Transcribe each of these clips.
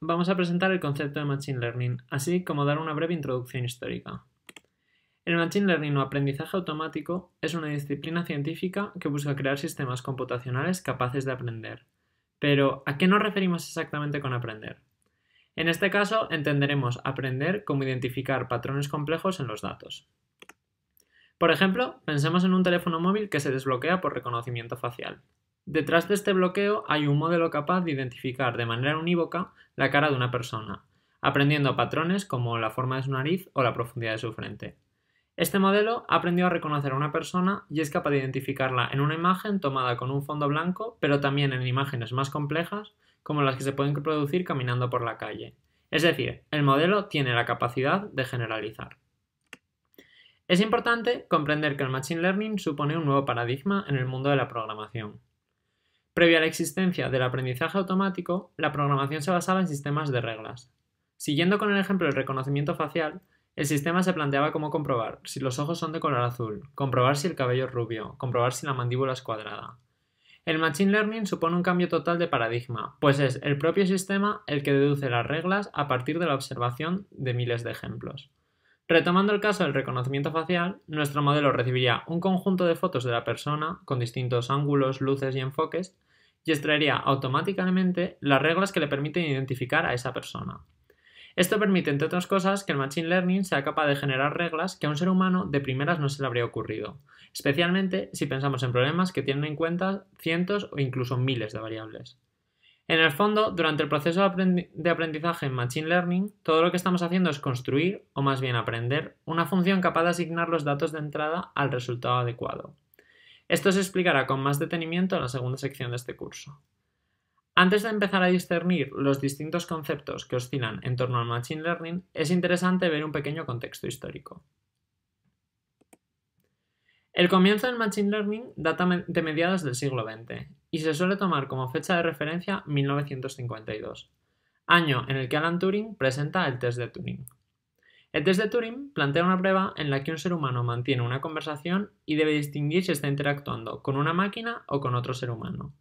vamos a presentar el concepto de Machine Learning, así como dar una breve introducción histórica. El Machine Learning o aprendizaje automático es una disciplina científica que busca crear sistemas computacionales capaces de aprender. Pero, ¿a qué nos referimos exactamente con aprender? En este caso, entenderemos aprender como identificar patrones complejos en los datos. Por ejemplo, pensemos en un teléfono móvil que se desbloquea por reconocimiento facial. Detrás de este bloqueo hay un modelo capaz de identificar de manera unívoca la cara de una persona, aprendiendo patrones como la forma de su nariz o la profundidad de su frente. Este modelo ha aprendido a reconocer a una persona y es capaz de identificarla en una imagen tomada con un fondo blanco, pero también en imágenes más complejas, como las que se pueden producir caminando por la calle. Es decir, el modelo tiene la capacidad de generalizar. Es importante comprender que el Machine Learning supone un nuevo paradigma en el mundo de la programación. Previa a la existencia del aprendizaje automático, la programación se basaba en sistemas de reglas. Siguiendo con el ejemplo del reconocimiento facial, el sistema se planteaba cómo comprobar si los ojos son de color azul, comprobar si el cabello es rubio, comprobar si la mandíbula es cuadrada. El Machine Learning supone un cambio total de paradigma, pues es el propio sistema el que deduce las reglas a partir de la observación de miles de ejemplos. Retomando el caso del reconocimiento facial, nuestro modelo recibiría un conjunto de fotos de la persona con distintos ángulos, luces y enfoques y extraería automáticamente las reglas que le permiten identificar a esa persona. Esto permite, entre otras cosas, que el Machine Learning sea capaz de generar reglas que a un ser humano de primeras no se le habría ocurrido, especialmente si pensamos en problemas que tienen en cuenta cientos o incluso miles de variables. En el fondo, durante el proceso de aprendizaje en Machine Learning, todo lo que estamos haciendo es construir, o más bien aprender, una función capaz de asignar los datos de entrada al resultado adecuado. Esto se explicará con más detenimiento en la segunda sección de este curso. Antes de empezar a discernir los distintos conceptos que oscilan en torno al Machine Learning, es interesante ver un pequeño contexto histórico. El comienzo del Machine Learning data de mediados del siglo XX y se suele tomar como fecha de referencia 1952, año en el que Alan Turing presenta el test de Turing. El test de Turing plantea una prueba en la que un ser humano mantiene una conversación y debe distinguir si está interactuando con una máquina o con otro ser humano.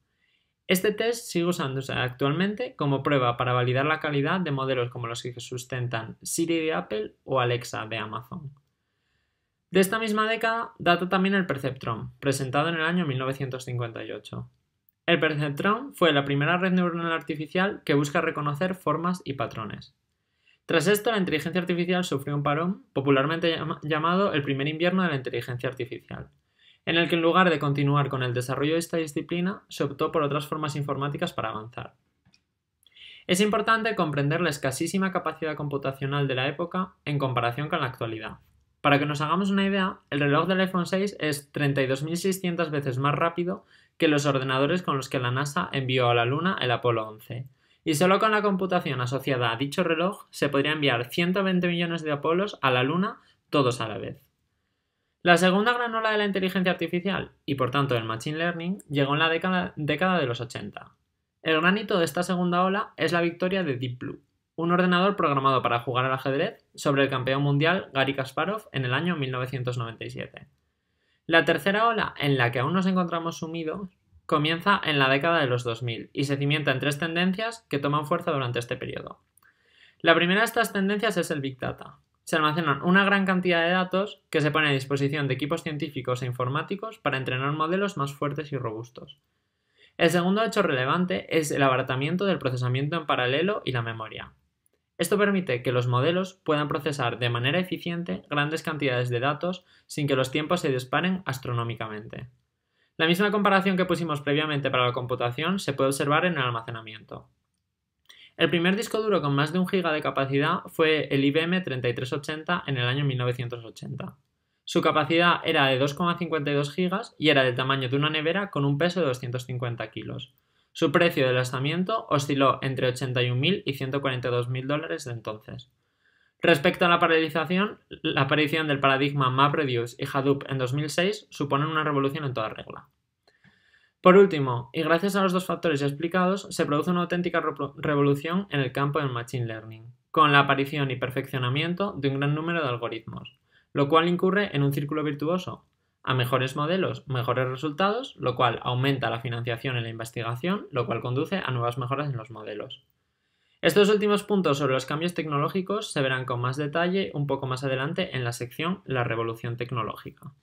Este test sigue usándose actualmente como prueba para validar la calidad de modelos como los que sustentan Siri de Apple o Alexa de Amazon. De esta misma década data también el Perceptron, presentado en el año 1958. El perceptrón fue la primera red neuronal artificial que busca reconocer formas y patrones. Tras esto, la inteligencia artificial sufrió un parón, popularmente llamado el primer invierno de la inteligencia artificial, en el que en lugar de continuar con el desarrollo de esta disciplina, se optó por otras formas informáticas para avanzar. Es importante comprender la escasísima capacidad computacional de la época en comparación con la actualidad. Para que nos hagamos una idea, el reloj del iPhone 6 es 32.600 veces más rápido que los ordenadores con los que la NASA envió a la Luna el Apolo 11. Y solo con la computación asociada a dicho reloj se podría enviar 120 millones de Apolos a la Luna todos a la vez. La segunda gran ola de la inteligencia artificial, y por tanto del machine learning, llegó en la década, de los 80. El gran hito de esta segunda ola es la victoria de Deep Blue, un ordenador programado para jugar al ajedrez sobre el campeón mundial Gary Kasparov en el año 1997. La tercera ola en la que aún nos encontramos sumidos comienza en la década de los 2000 y se cimienta en tres tendencias que toman fuerza durante este periodo. La primera de estas tendencias es el Big Data. Se almacenan una gran cantidad de datos que se ponen a disposición de equipos científicos e informáticos para entrenar modelos más fuertes y robustos. El segundo hecho relevante es el abaratamiento del procesamiento en paralelo y la memoria, esto permite que los modelos puedan procesar de manera eficiente grandes cantidades de datos sin que los tiempos se disparen astronómicamente. La misma comparación que pusimos previamente para la computación se puede observar en el almacenamiento. El primer disco duro con más de un giga de capacidad fue el IBM 3380 en el año 1980. Su capacidad era de 2,52 gigas y era del tamaño de una nevera con un peso de 250 kilos. Su precio de lanzamiento osciló entre 81.000 y 142.000 dólares de entonces. Respecto a la paralización, la aparición del paradigma MapReduce y Hadoop en 2006 suponen una revolución en toda regla. Por último, y gracias a los dos factores ya explicados, se produce una auténtica revolución en el campo del Machine Learning, con la aparición y perfeccionamiento de un gran número de algoritmos, lo cual incurre en un círculo virtuoso, a mejores modelos, mejores resultados, lo cual aumenta la financiación en la investigación, lo cual conduce a nuevas mejoras en los modelos. Estos últimos puntos sobre los cambios tecnológicos se verán con más detalle un poco más adelante en la sección La revolución tecnológica.